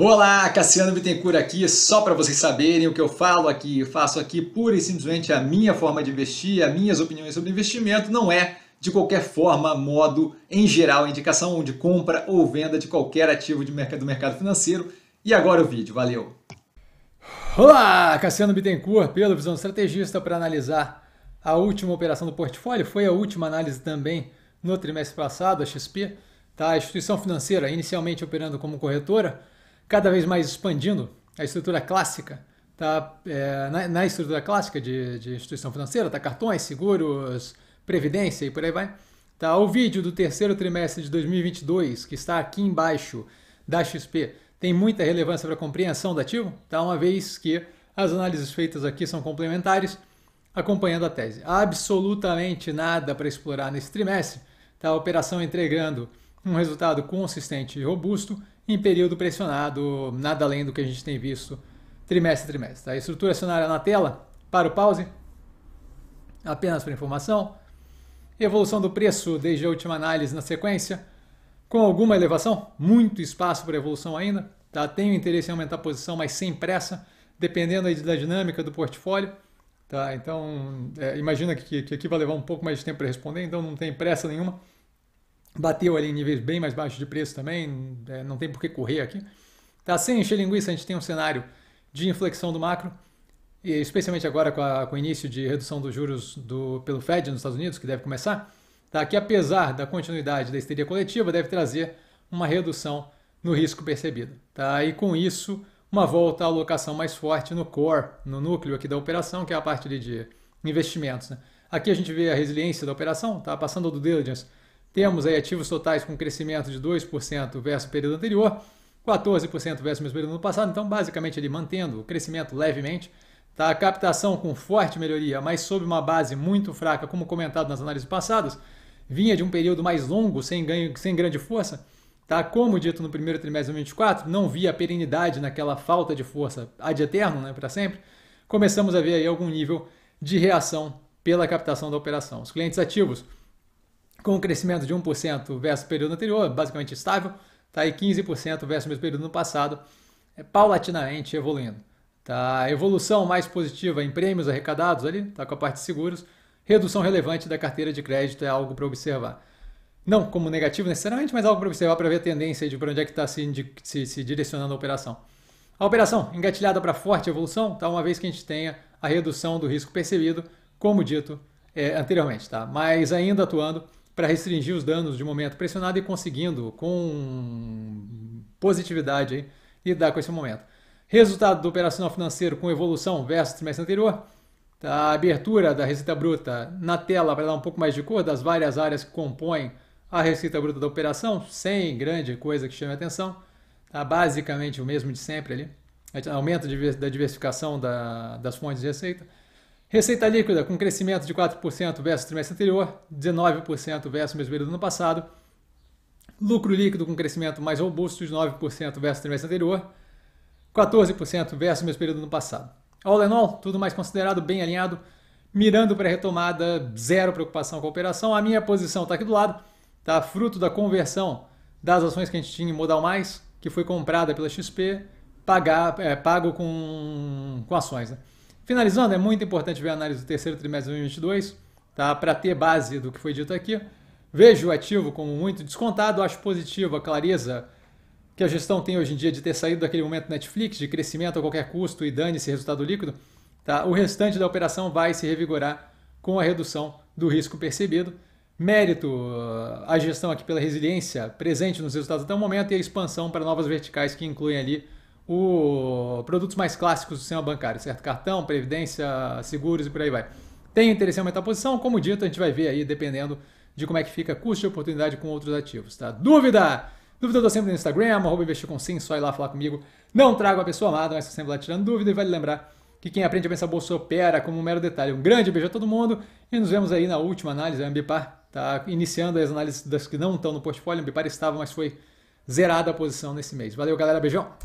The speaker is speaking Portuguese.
Olá, Cassiano Bittencourt aqui, só para vocês saberem o que eu falo aqui, eu faço aqui pura e simplesmente a minha forma de investir, as minhas opiniões sobre investimento, não é de qualquer forma, modo, em geral, indicação de compra ou venda de qualquer ativo de mercado, do mercado financeiro. E agora o vídeo, valeu! Olá, Cassiano Bittencourt, pelo Visão Estrategista, para analisar a última operação do portfólio, foi a última análise também no trimestre passado, a XP, tá? a instituição financeira inicialmente operando como corretora, cada vez mais expandindo a estrutura clássica. Tá, é, na, na, estrutura clássica de, de instituição financeira, tá, cartões, seguros, previdência e por aí vai. Tá, o vídeo do terceiro trimestre de 2022, que está aqui embaixo da XP, tem muita relevância para a compreensão do ativo, tá, uma vez que as análises feitas aqui são complementares, acompanhando a tese. Absolutamente nada para explorar nesse trimestre, tá, a operação entregando um resultado consistente e robusto, em período pressionado, nada além do que a gente tem visto trimestre a trimestre. A estrutura acionária na tela, para o pause, apenas para informação. Evolução do preço desde a última análise na sequência, com alguma elevação, muito espaço para evolução ainda. Tá? Tenho interesse em aumentar a posição, mas sem pressa, dependendo aí da dinâmica do portfólio. Tá? Então, é, imagina que, que aqui vai levar um pouco mais de tempo para responder, então não tem pressa nenhuma. Bateu ali em níveis bem mais baixos de preço também, é, não tem por que correr aqui. Tá sem encher linguiça, a gente tem um cenário de inflexão do macro, e especialmente agora com, a, com o início de redução dos juros do, pelo Fed nos Estados Unidos, que deve começar, tá? que apesar da continuidade da histeria coletiva, deve trazer uma redução no risco percebido. Tá? E com isso, uma volta à alocação mais forte no core, no núcleo aqui da operação, que é a parte de investimentos. Né? Aqui a gente vê a resiliência da operação, tá? passando do diligence temos aí ativos totais com crescimento de 2% versus o período anterior, 14% versus o mesmo período no passado, então basicamente ele mantendo o crescimento levemente. Tá? A captação com forte melhoria, mas sob uma base muito fraca, como comentado nas análises passadas, vinha de um período mais longo, sem, ganho, sem grande força. Tá? Como dito no primeiro trimestre de 2024, não via perenidade naquela falta de força ad eterno, né, para sempre. Começamos a ver aí algum nível de reação pela captação da operação. Os clientes ativos com um crescimento de 1% versus o período anterior, basicamente estável, tá aí 15% versus o mesmo período no passado, é, paulatinamente evoluindo. Tá? Evolução mais positiva em prêmios arrecadados ali, tá com a parte de seguros, redução relevante da carteira de crédito é algo para observar. Não como negativo necessariamente, mas algo para observar para ver a tendência de para onde é que está se, se, se direcionando a operação. A operação engatilhada para forte evolução, tá? uma vez que a gente tenha a redução do risco percebido, como dito é, anteriormente, tá? mas ainda atuando para restringir os danos de momento, pressionado e conseguindo com positividade hein, lidar com esse momento. Resultado do operacional financeiro com evolução versus trimestre anterior. Tá, a abertura da receita bruta na tela para dar um pouco mais de cor das várias áreas que compõem a receita bruta da operação, sem grande coisa que chame a atenção. Tá basicamente o mesmo de sempre ali. Aumento da diversificação da, das fontes de receita. Receita líquida com crescimento de 4% versus o trimestre anterior, 19% versus o mesmo período do ano passado. Lucro líquido com crescimento mais robusto de 9% versus o trimestre anterior, 14% versus o mesmo período do ano passado. All in all, tudo mais considerado, bem alinhado, mirando para a retomada, zero preocupação com a operação. A minha posição está aqui do lado, tá fruto da conversão das ações que a gente tinha em Modal Mais, que foi comprada pela XP, pagar, é, pago com, com ações. Né? Finalizando, é muito importante ver a análise do terceiro trimestre de 2022, tá? para ter base do que foi dito aqui. Vejo o ativo como muito descontado, acho positivo a clareza que a gestão tem hoje em dia de ter saído daquele momento Netflix, de crescimento a qualquer custo e dane-se resultado líquido. Tá? O restante da operação vai se revigorar com a redução do risco percebido. Mérito a ah, gestão aqui pela resiliência presente nos resultados até o momento e a expansão para novas verticais que incluem ali o produtos mais clássicos do sistema bancário, certo? Cartão, previdência, seguros e por aí vai. Tem interesse em aumentar a posição? Como dito, a gente vai ver aí, dependendo de como é que fica custo e oportunidade com outros ativos, tá? Dúvida? Dúvida eu tô sempre no Instagram, arroba investir com sim, só ir lá falar comigo. Não trago a pessoa amada, mas sempre lá tirando dúvida e vale lembrar que quem aprende a pensar bolsa opera como um mero detalhe. Um grande beijo a todo mundo e nos vemos aí na última análise, a Ambipar tá iniciando as análises das que não estão no portfólio, a Ambipar estava, mas foi zerada a posição nesse mês. Valeu, galera, beijão!